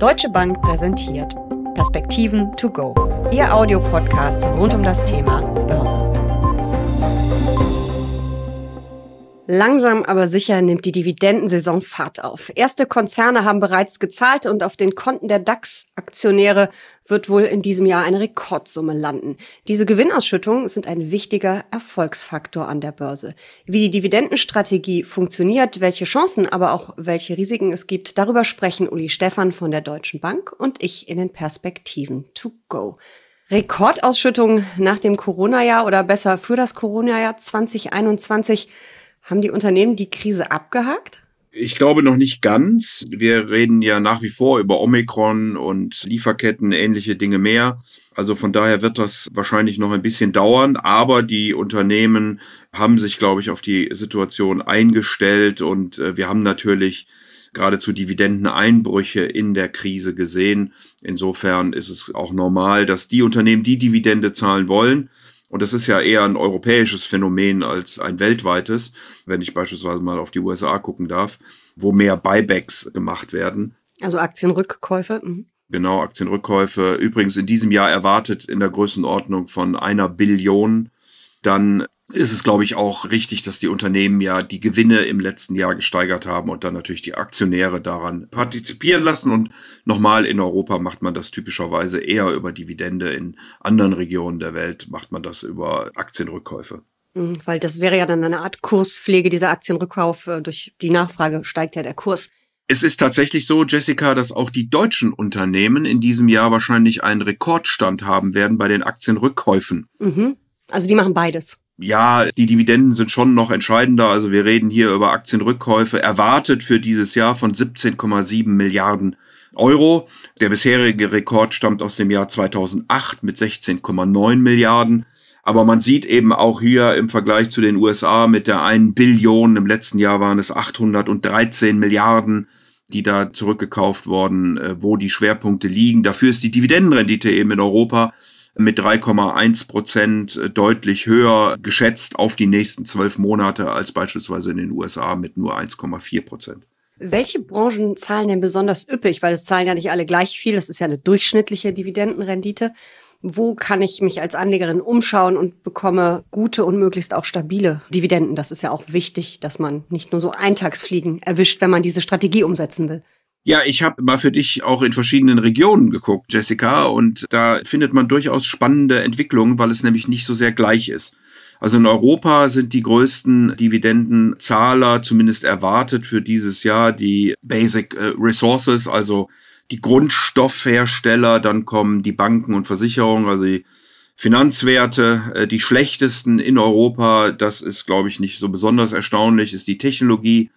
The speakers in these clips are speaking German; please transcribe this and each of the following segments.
Deutsche Bank präsentiert Perspektiven to go, Ihr Audiopodcast rund um das Thema Langsam aber sicher nimmt die Dividendensaison Fahrt auf. Erste Konzerne haben bereits gezahlt und auf den Konten der DAX-Aktionäre wird wohl in diesem Jahr eine Rekordsumme landen. Diese Gewinnausschüttungen sind ein wichtiger Erfolgsfaktor an der Börse. Wie die Dividendenstrategie funktioniert, welche Chancen, aber auch welche Risiken es gibt, darüber sprechen Uli Stefan von der Deutschen Bank und ich in den Perspektiven to go. Rekordausschüttung nach dem Corona-Jahr oder besser für das Corona-Jahr 2021. Haben die Unternehmen die Krise abgehakt? Ich glaube noch nicht ganz. Wir reden ja nach wie vor über Omikron und Lieferketten, ähnliche Dinge mehr. Also von daher wird das wahrscheinlich noch ein bisschen dauern, aber die Unternehmen haben sich, glaube ich, auf die Situation eingestellt und äh, wir haben natürlich geradezu Dividendeneinbrüche in der Krise gesehen. Insofern ist es auch normal, dass die Unternehmen, die Dividende zahlen wollen, und das ist ja eher ein europäisches Phänomen als ein weltweites, wenn ich beispielsweise mal auf die USA gucken darf, wo mehr Buybacks gemacht werden. Also Aktienrückkäufe. Mhm. Genau, Aktienrückkäufe. Übrigens in diesem Jahr erwartet in der Größenordnung von einer Billion dann ist es, glaube ich, auch richtig, dass die Unternehmen ja die Gewinne im letzten Jahr gesteigert haben und dann natürlich die Aktionäre daran partizipieren lassen. Und nochmal, in Europa macht man das typischerweise eher über Dividende, in anderen Regionen der Welt macht man das über Aktienrückkäufe. Mhm, weil das wäre ja dann eine Art Kurspflege, dieser Aktienrückkauf. Äh, durch die Nachfrage steigt ja der Kurs. Es ist tatsächlich so, Jessica, dass auch die deutschen Unternehmen in diesem Jahr wahrscheinlich einen Rekordstand haben werden bei den Aktienrückkäufen. Mhm. Also die machen beides. Ja, die Dividenden sind schon noch entscheidender. Also wir reden hier über Aktienrückkäufe erwartet für dieses Jahr von 17,7 Milliarden Euro. Der bisherige Rekord stammt aus dem Jahr 2008 mit 16,9 Milliarden. Aber man sieht eben auch hier im Vergleich zu den USA mit der 1 Billion, im letzten Jahr waren es 813 Milliarden, die da zurückgekauft wurden, äh, wo die Schwerpunkte liegen. Dafür ist die Dividendenrendite eben in Europa mit 3,1 Prozent äh, deutlich höher geschätzt auf die nächsten zwölf Monate als beispielsweise in den USA mit nur 1,4 Prozent. Welche Branchen zahlen denn besonders üppig? Weil es zahlen ja nicht alle gleich viel. Es ist ja eine durchschnittliche Dividendenrendite. Wo kann ich mich als Anlegerin umschauen und bekomme gute und möglichst auch stabile Dividenden? Das ist ja auch wichtig, dass man nicht nur so Eintagsfliegen erwischt, wenn man diese Strategie umsetzen will. Ja, ich habe mal für dich auch in verschiedenen Regionen geguckt, Jessica, und da findet man durchaus spannende Entwicklungen, weil es nämlich nicht so sehr gleich ist. Also in Europa sind die größten Dividendenzahler zumindest erwartet für dieses Jahr die Basic äh, Resources, also die Grundstoffhersteller, dann kommen die Banken und Versicherungen, also die Finanzwerte, äh, die schlechtesten in Europa, das ist, glaube ich, nicht so besonders erstaunlich, ist die Technologie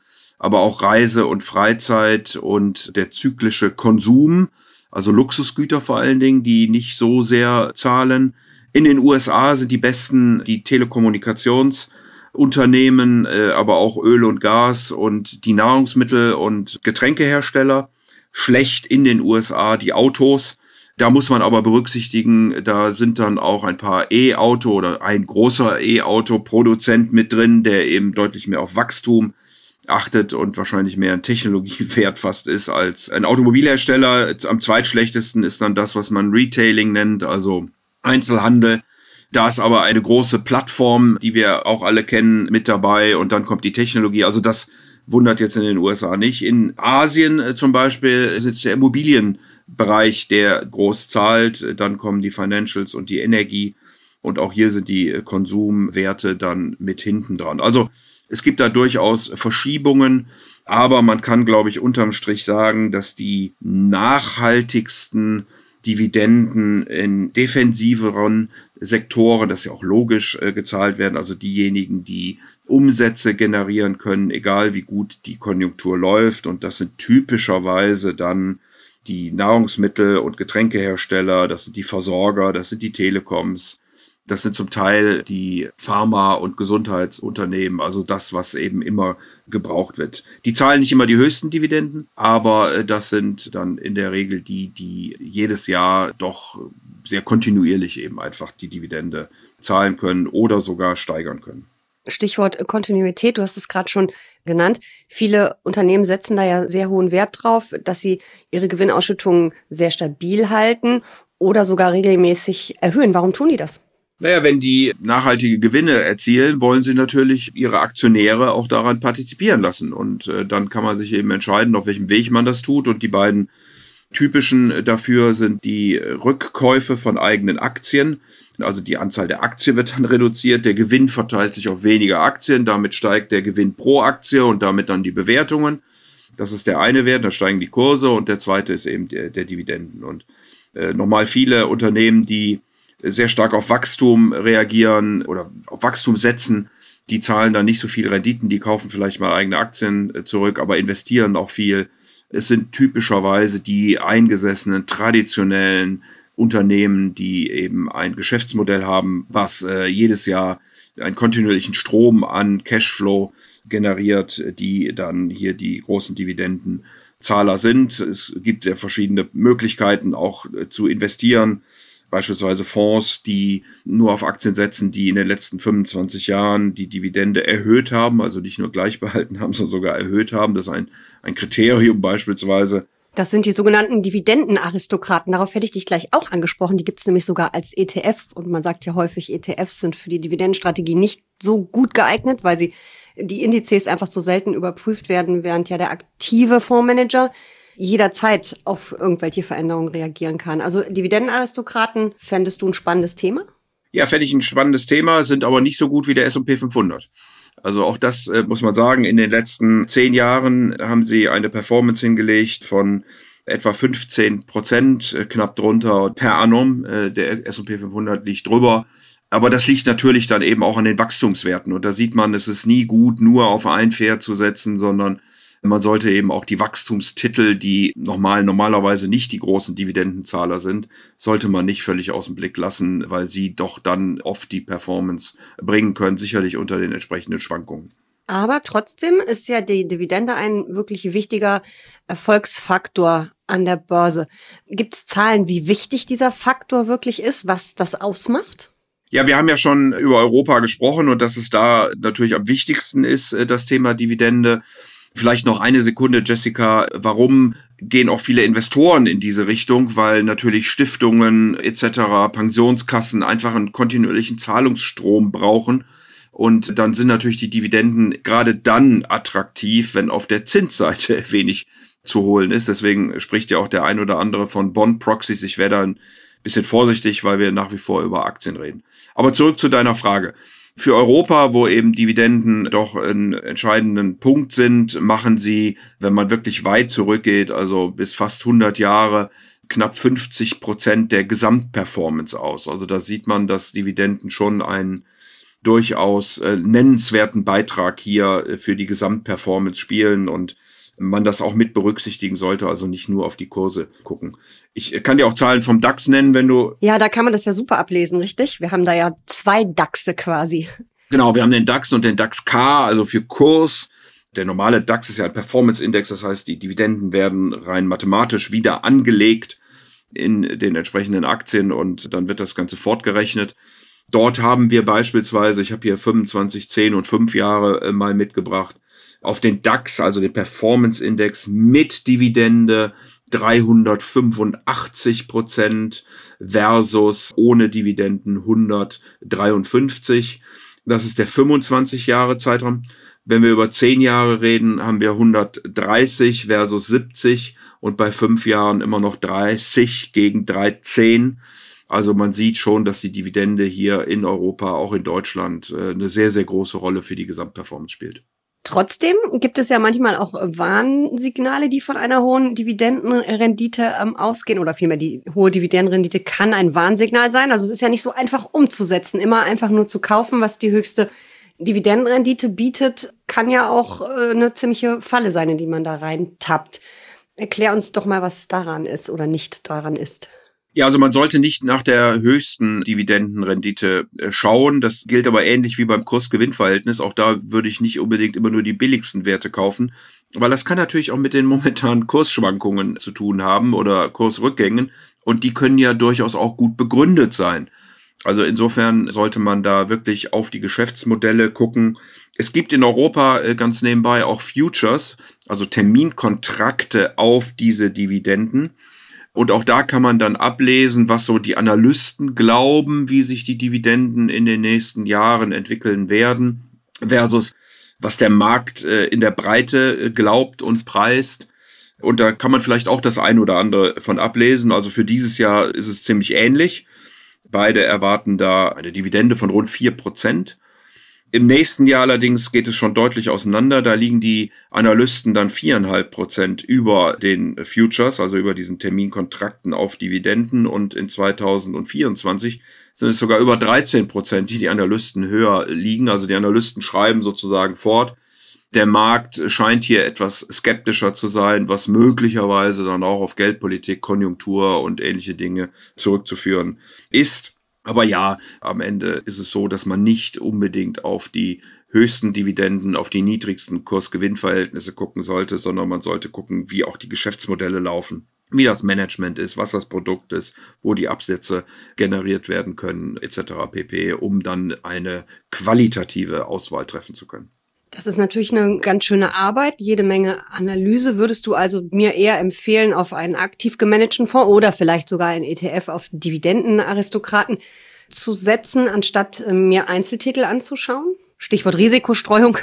aber auch Reise und Freizeit und der zyklische Konsum, also Luxusgüter vor allen Dingen, die nicht so sehr zahlen. In den USA sind die besten die Telekommunikationsunternehmen, äh, aber auch Öl und Gas und die Nahrungsmittel- und Getränkehersteller. Schlecht in den USA die Autos. Da muss man aber berücksichtigen, da sind dann auch ein paar E-Auto oder ein großer E-Auto-Produzent mit drin, der eben deutlich mehr auf Wachstum achtet und wahrscheinlich mehr ein Technologiewert fast ist als ein Automobilhersteller. Am zweitschlechtesten ist dann das, was man Retailing nennt, also Einzelhandel. Da ist aber eine große Plattform, die wir auch alle kennen, mit dabei und dann kommt die Technologie. Also das wundert jetzt in den USA nicht. In Asien äh, zum Beispiel sitzt der Immobilienbereich, der groß zahlt. Dann kommen die Financials und die Energie. Und auch hier sind die äh, Konsumwerte dann mit hinten dran. Also es gibt da durchaus Verschiebungen, aber man kann, glaube ich, unterm Strich sagen, dass die nachhaltigsten Dividenden in defensiveren Sektoren, das ist ja auch logisch äh, gezahlt werden, also diejenigen, die Umsätze generieren können, egal wie gut die Konjunktur läuft. Und das sind typischerweise dann die Nahrungsmittel- und Getränkehersteller, das sind die Versorger, das sind die Telekoms, das sind zum Teil die Pharma- und Gesundheitsunternehmen, also das, was eben immer gebraucht wird. Die zahlen nicht immer die höchsten Dividenden, aber äh, das sind dann in der Regel die, die jedes Jahr doch sehr kontinuierlich eben einfach die Dividende zahlen können oder sogar steigern können. Stichwort Kontinuität, du hast es gerade schon genannt. Viele Unternehmen setzen da ja sehr hohen Wert drauf, dass sie ihre Gewinnausschüttungen sehr stabil halten oder sogar regelmäßig erhöhen. Warum tun die das? Naja, wenn die nachhaltige Gewinne erzielen, wollen sie natürlich ihre Aktionäre auch daran partizipieren lassen. Und äh, dann kann man sich eben entscheiden, auf welchem Weg man das tut. Und die beiden typischen äh, dafür sind die Rückkäufe von eigenen Aktien. Also die Anzahl der Aktien wird dann reduziert, der Gewinn verteilt sich auf weniger Aktien, damit steigt der Gewinn pro Aktie und damit dann die Bewertungen. Das ist der eine Wert, da steigen die Kurse und der zweite ist eben der, der Dividenden. Und äh, nochmal viele Unternehmen, die sehr stark auf Wachstum reagieren oder auf Wachstum setzen. Die zahlen dann nicht so viel Renditen, die kaufen vielleicht mal eigene Aktien äh, zurück, aber investieren auch viel. Es sind typischerweise die eingesessenen, traditionellen Unternehmen, die eben ein Geschäftsmodell haben, was äh, jedes Jahr einen kontinuierlichen Strom an Cashflow generiert, die dann hier die großen Dividendenzahler sind. Es gibt ja verschiedene Möglichkeiten auch äh, zu investieren beispielsweise Fonds, die nur auf Aktien setzen, die in den letzten 25 Jahren die Dividende erhöht haben, also nicht nur gleich behalten haben, sondern sogar erhöht haben. Das ist ein, ein Kriterium beispielsweise. Das sind die sogenannten Dividendenaristokraten. Darauf hätte ich dich gleich auch angesprochen. Die gibt es nämlich sogar als ETF. Und man sagt ja häufig, ETFs sind für die Dividendenstrategie nicht so gut geeignet, weil sie die Indizes einfach so selten überprüft werden, während ja der aktive Fondsmanager jederzeit auf irgendwelche Veränderungen reagieren kann. Also Dividendenaristokraten, fändest du ein spannendes Thema? Ja, fände ich ein spannendes Thema, sind aber nicht so gut wie der S&P 500. Also auch das äh, muss man sagen, in den letzten zehn Jahren haben sie eine Performance hingelegt von etwa 15 Prozent, äh, knapp drunter per annum. Äh, der S&P 500 liegt drüber. Aber das liegt natürlich dann eben auch an den Wachstumswerten. Und da sieht man, es ist nie gut, nur auf ein Pferd zu setzen, sondern man sollte eben auch die Wachstumstitel, die normal, normalerweise nicht die großen Dividendenzahler sind, sollte man nicht völlig aus dem Blick lassen, weil sie doch dann oft die Performance bringen können, sicherlich unter den entsprechenden Schwankungen. Aber trotzdem ist ja die Dividende ein wirklich wichtiger Erfolgsfaktor an der Börse. Gibt es Zahlen, wie wichtig dieser Faktor wirklich ist, was das ausmacht? Ja, wir haben ja schon über Europa gesprochen und dass es da natürlich am wichtigsten ist, äh, das Thema Dividende. Vielleicht noch eine Sekunde, Jessica, warum gehen auch viele Investoren in diese Richtung, weil natürlich Stiftungen etc., Pensionskassen einfach einen kontinuierlichen Zahlungsstrom brauchen. Und dann sind natürlich die Dividenden gerade dann attraktiv, wenn auf der Zinsseite wenig zu holen ist. Deswegen spricht ja auch der ein oder andere von Bond-Proxys. Ich wäre da ein bisschen vorsichtig, weil wir nach wie vor über Aktien reden. Aber zurück zu deiner Frage. Für Europa, wo eben Dividenden doch einen entscheidenden Punkt sind, machen sie, wenn man wirklich weit zurückgeht, also bis fast 100 Jahre, knapp 50 Prozent der Gesamtperformance aus. Also da sieht man, dass Dividenden schon einen durchaus äh, nennenswerten Beitrag hier äh, für die Gesamtperformance spielen und man das auch mit berücksichtigen sollte, also nicht nur auf die Kurse gucken. Ich äh, kann dir auch Zahlen vom DAX nennen, wenn du. Ja, da kann man das ja super ablesen, richtig? Wir haben da ja zwei DAXe quasi. Genau, wir haben den DAX und den DAX K, also für Kurs. Der normale DAX ist ja ein Performance-Index, das heißt, die Dividenden werden rein mathematisch wieder angelegt in den entsprechenden Aktien und dann wird das Ganze fortgerechnet. Dort haben wir beispielsweise, ich habe hier 25, 10 und 5 Jahre äh, mal mitgebracht, auf den DAX, also den Performance Index mit Dividende 385 Prozent versus ohne Dividenden 153. Das ist der 25 Jahre Zeitraum. Wenn wir über 10 Jahre reden, haben wir 130 versus 70 und bei 5 Jahren immer noch 30 gegen 13. Also man sieht schon, dass die Dividende hier in Europa, auch in Deutschland, äh, eine sehr, sehr große Rolle für die Gesamtperformance spielt. Trotzdem gibt es ja manchmal auch Warnsignale, die von einer hohen Dividendenrendite ähm, ausgehen oder vielmehr die hohe Dividendenrendite kann ein Warnsignal sein. Also es ist ja nicht so einfach umzusetzen, immer einfach nur zu kaufen, was die höchste Dividendenrendite bietet, kann ja auch äh, eine ziemliche Falle sein, in die man da rein tappt. Erklär uns doch mal, was daran ist oder nicht daran ist. Ja, also man sollte nicht nach der höchsten Dividendenrendite äh, schauen. Das gilt aber ähnlich wie beim Kursgewinnverhältnis. Auch da würde ich nicht unbedingt immer nur die billigsten Werte kaufen, weil das kann natürlich auch mit den momentanen Kursschwankungen zu tun haben oder Kursrückgängen. Und die können ja durchaus auch gut begründet sein. Also insofern sollte man da wirklich auf die Geschäftsmodelle gucken. Es gibt in Europa äh, ganz nebenbei auch Futures, also Terminkontrakte auf diese Dividenden. Und auch da kann man dann ablesen, was so die Analysten glauben, wie sich die Dividenden in den nächsten Jahren entwickeln werden, versus was der Markt äh, in der Breite äh, glaubt und preist. Und da kann man vielleicht auch das ein oder andere von ablesen. Also für dieses Jahr ist es ziemlich ähnlich. Beide erwarten da eine Dividende von rund vier Prozent. Im nächsten Jahr allerdings geht es schon deutlich auseinander. Da liegen die Analysten dann viereinhalb Prozent über den Futures, also über diesen Terminkontrakten auf Dividenden. Und in 2024 sind es sogar über 13 Prozent, die die Analysten höher liegen. Also die Analysten schreiben sozusagen fort. Der Markt scheint hier etwas skeptischer zu sein, was möglicherweise dann auch auf Geldpolitik, Konjunktur und ähnliche Dinge zurückzuführen ist. Aber ja, am Ende ist es so, dass man nicht unbedingt auf die höchsten Dividenden, auf die niedrigsten Kurs-Gewinn-Verhältnisse gucken sollte, sondern man sollte gucken, wie auch die Geschäftsmodelle laufen, wie das Management ist, was das Produkt ist, wo die Absätze generiert werden können, etc. pp, um dann eine qualitative Auswahl treffen zu können. Das ist natürlich eine ganz schöne Arbeit, jede Menge Analyse. Würdest du also mir eher empfehlen auf einen aktiv gemanagten Fonds oder vielleicht sogar einen ETF auf Dividendenaristokraten zu setzen, anstatt äh, mir Einzeltitel anzuschauen? Stichwort Risikostreuung.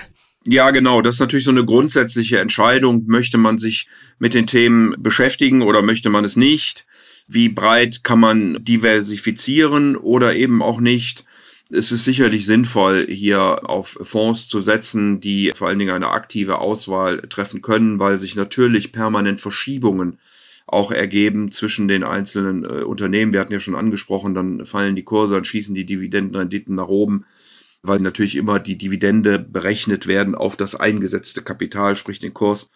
Ja, genau. Das ist natürlich so eine grundsätzliche Entscheidung. Möchte man sich mit den Themen beschäftigen oder möchte man es nicht? Wie breit kann man diversifizieren oder eben auch nicht? Es ist sicherlich sinnvoll, hier auf Fonds zu setzen, die vor allen Dingen eine aktive Auswahl treffen können, weil sich natürlich permanent Verschiebungen auch ergeben zwischen den einzelnen äh, Unternehmen. Wir hatten ja schon angesprochen, dann fallen die Kurse, dann schießen die Dividendenrenditen nach oben, weil natürlich immer die Dividende berechnet werden auf das eingesetzte Kapital, sprich den Kurs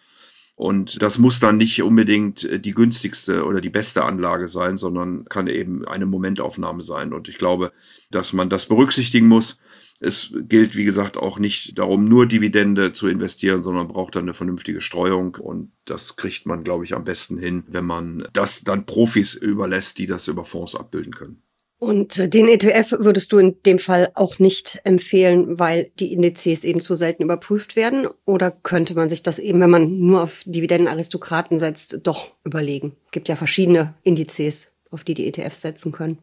und das muss dann nicht unbedingt äh, die günstigste oder die beste Anlage sein, sondern kann eben eine Momentaufnahme sein. Und ich glaube, dass man das berücksichtigen muss. Es gilt, wie gesagt, auch nicht darum, nur Dividende zu investieren, sondern braucht dann eine vernünftige Streuung. Und das kriegt man, glaube ich, am besten hin, wenn man das dann Profis überlässt, die das über Fonds abbilden können. Und äh, den ETF würdest du in dem Fall auch nicht empfehlen, weil die Indizes eben zu selten überprüft werden? Oder könnte man sich das eben, wenn man nur auf Dividendenaristokraten setzt, doch überlegen? Es gibt ja verschiedene Indizes, auf die die ETFs setzen können.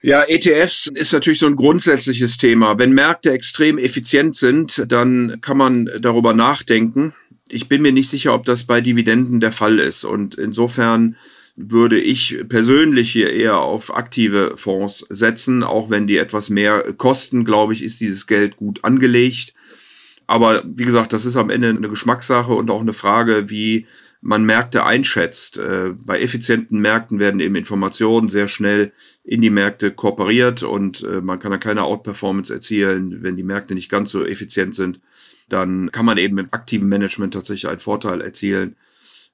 Ja, ETFs ist natürlich so ein grundsätzliches Thema. Wenn Märkte extrem effizient sind, dann kann man darüber nachdenken. Ich bin mir nicht sicher, ob das bei Dividenden der Fall ist. Und insofern würde ich persönlich hier eher auf aktive Fonds setzen, auch wenn die etwas mehr kosten, glaube ich, ist dieses Geld gut angelegt. Aber wie gesagt, das ist am Ende eine Geschmackssache und auch eine Frage, wie man Märkte einschätzt. Äh, bei effizienten Märkten werden eben Informationen sehr schnell in die Märkte kooperiert und äh, man kann da keine Outperformance erzielen, wenn die Märkte nicht ganz so effizient sind. Dann kann man eben mit aktivem Management tatsächlich einen Vorteil erzielen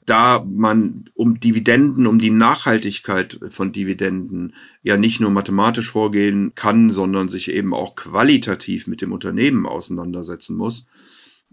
da man um Dividenden, um die Nachhaltigkeit von Dividenden ja nicht nur mathematisch vorgehen kann, sondern sich eben auch qualitativ mit dem Unternehmen auseinandersetzen muss,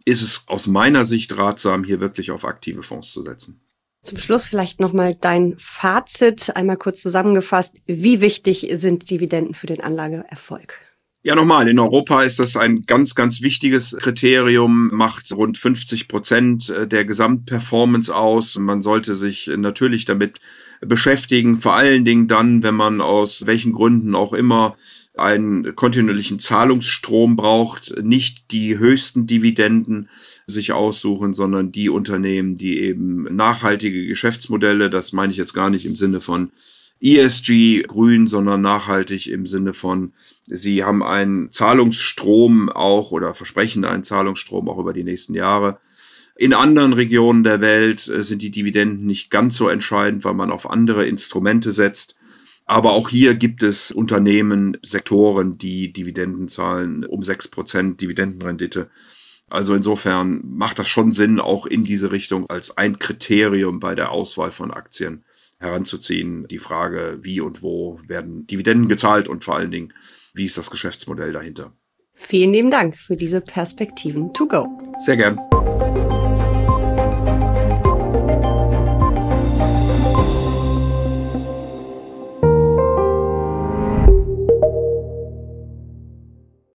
ist es aus meiner Sicht ratsam, hier wirklich auf aktive Fonds zu setzen. Zum Schluss vielleicht nochmal dein Fazit, einmal kurz zusammengefasst. Wie wichtig sind Dividenden für den Anlageerfolg? Ja, nochmal, in Europa ist das ein ganz, ganz wichtiges Kriterium, macht rund 50 Prozent äh, der Gesamtperformance aus. Man sollte sich natürlich damit beschäftigen, vor allen Dingen dann, wenn man aus welchen Gründen auch immer einen kontinuierlichen Zahlungsstrom braucht, nicht die höchsten Dividenden sich aussuchen, sondern die Unternehmen, die eben nachhaltige Geschäftsmodelle, das meine ich jetzt gar nicht im Sinne von ESG grün, sondern nachhaltig im Sinne von, sie haben einen Zahlungsstrom auch oder versprechen einen Zahlungsstrom auch über die nächsten Jahre. In anderen Regionen der Welt äh, sind die Dividenden nicht ganz so entscheidend, weil man auf andere Instrumente setzt. Aber auch hier gibt es Unternehmen, Sektoren, die Dividenden zahlen, um sechs Prozent Dividendenrendite. Also insofern macht das schon Sinn, auch in diese Richtung als ein Kriterium bei der Auswahl von Aktien heranzuziehen. Die Frage, wie und wo werden Dividenden gezahlt und vor allen Dingen, wie ist das Geschäftsmodell dahinter. Vielen lieben Dank für diese Perspektiven to go. Sehr gern.